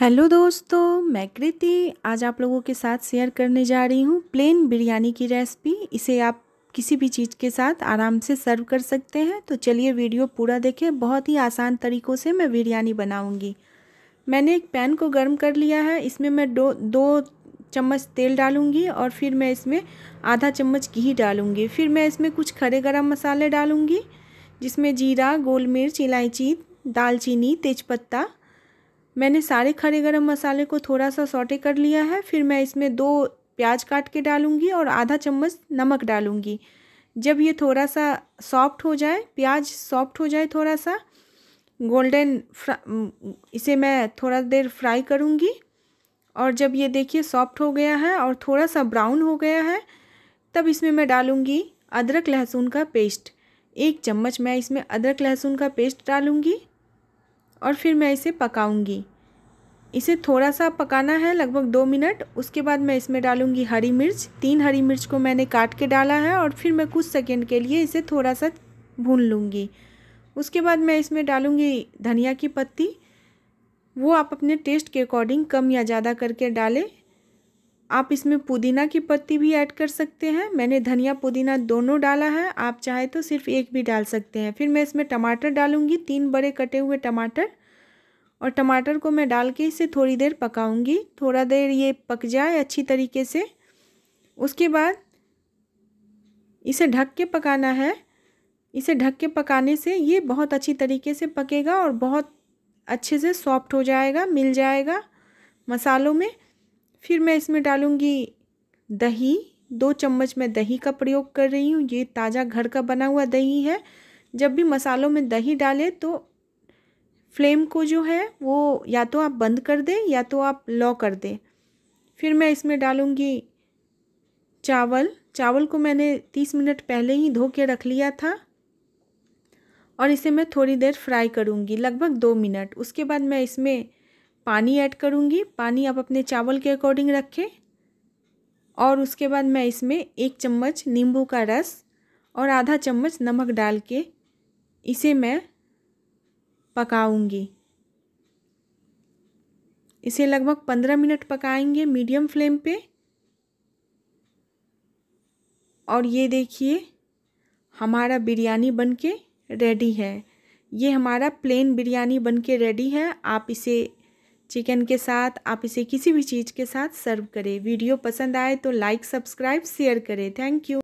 hello दोस्तों मैं कृति आज आप लोगों के साथ शेयर करने जा रही हूँ प्लेन बिरयानी की रेसिपी इसे आप किसी भी चीज़ के साथ आराम से सर्व कर सकते हैं तो चलिए वीडियो पूरा देखें बहुत ही आसान तरीक़ों से मैं बिरयानी बनाऊँगी मैंने एक पैन को गर्म कर लिया है इसमें मैं दो दो चम्मच तेल डालूँगी और फिर मैं इसमें आधा चम्मच घी डालूँगी फिर मैं इसमें कुछ खड़े गर्म मसाले डालूँगी जिसमें जीरा गोल मिर्च इलायची दालचीनी तेज़पत्ता मैंने सारे खड़े गरम मसाले को थोड़ा सा सॉटे कर लिया है फिर मैं इसमें दो प्याज काट के डालूँगी और आधा चम्मच नमक डालूँगी जब ये थोड़ा सा सॉफ्ट हो जाए प्याज सॉफ्ट हो जाए थोड़ा सा गोल्डन इसे मैं थोड़ा देर फ्राई करूँगी और जब ये देखिए सॉफ्ट हो गया है और थोड़ा सा ब्राउन हो गया है तब इसमें मैं डालूँगी अदरक लहसुन का पेस्ट एक चम्मच मैं इसमें अदरक लहसुन का पेस्ट डालूँगी और फिर मैं इसे पकाऊँगी इसे थोड़ा सा पकाना है लगभग दो मिनट उसके बाद मैं इसमें डालूंगी हरी मिर्च तीन हरी मिर्च को मैंने काट के डाला है और फिर मैं कुछ सेकेंड के लिए इसे थोड़ा सा भून लूँगी उसके बाद मैं इसमें डालूँगी धनिया की पत्ती वो आप अपने टेस्ट के अकॉर्डिंग कम या ज़्यादा करके डालें आप इसमें पुदीना की पत्ती भी ऐड कर सकते हैं मैंने धनिया पुदीना दोनों डाला है आप चाहे तो सिर्फ एक भी डाल सकते हैं फिर मैं इसमें टमाटर डालूंगी तीन बड़े कटे हुए टमाटर और टमाटर को मैं डाल के इसे थोड़ी देर पकाऊंगी थोड़ा देर ये पक जाए अच्छी तरीके से उसके बाद इसे ढक के पकाना है इसे ढक के पकाने से ये बहुत अच्छी तरीके से पकेगा और बहुत अच्छे से सॉफ्ट हो जाएगा मिल जाएगा मसालों में फिर मैं इसमें डालूँगी दही दो चम्मच मैं दही का प्रयोग कर रही हूँ ये ताज़ा घर का बना हुआ दही है जब भी मसालों में दही डालें तो फ्लेम को जो है वो या तो आप बंद कर दें या तो आप लॉ कर दें फिर मैं इसमें डालूँगी चावल चावल को मैंने तीस मिनट पहले ही धो के रख लिया था और इसे मैं थोड़ी देर फ्राई करूँगी लगभग दो मिनट उसके बाद मैं इसमें पानी ऐड करूँगी पानी आप अपने चावल के अकॉर्डिंग रखें और उसके बाद मैं इसमें एक चम्मच नींबू का रस और आधा चम्मच नमक डाल के इसे मैं पकाऊंगी इसे लगभग पंद्रह मिनट पकाएंगे मीडियम फ्लेम पे और ये देखिए हमारा बिरयानी बनके रेडी है ये हमारा प्लेन बिरयानी बनके रेडी है आप इसे चिकन के साथ आप इसे किसी भी चीज़ के साथ सर्व करें वीडियो पसंद आए तो लाइक सब्सक्राइब शेयर करें थैंक यू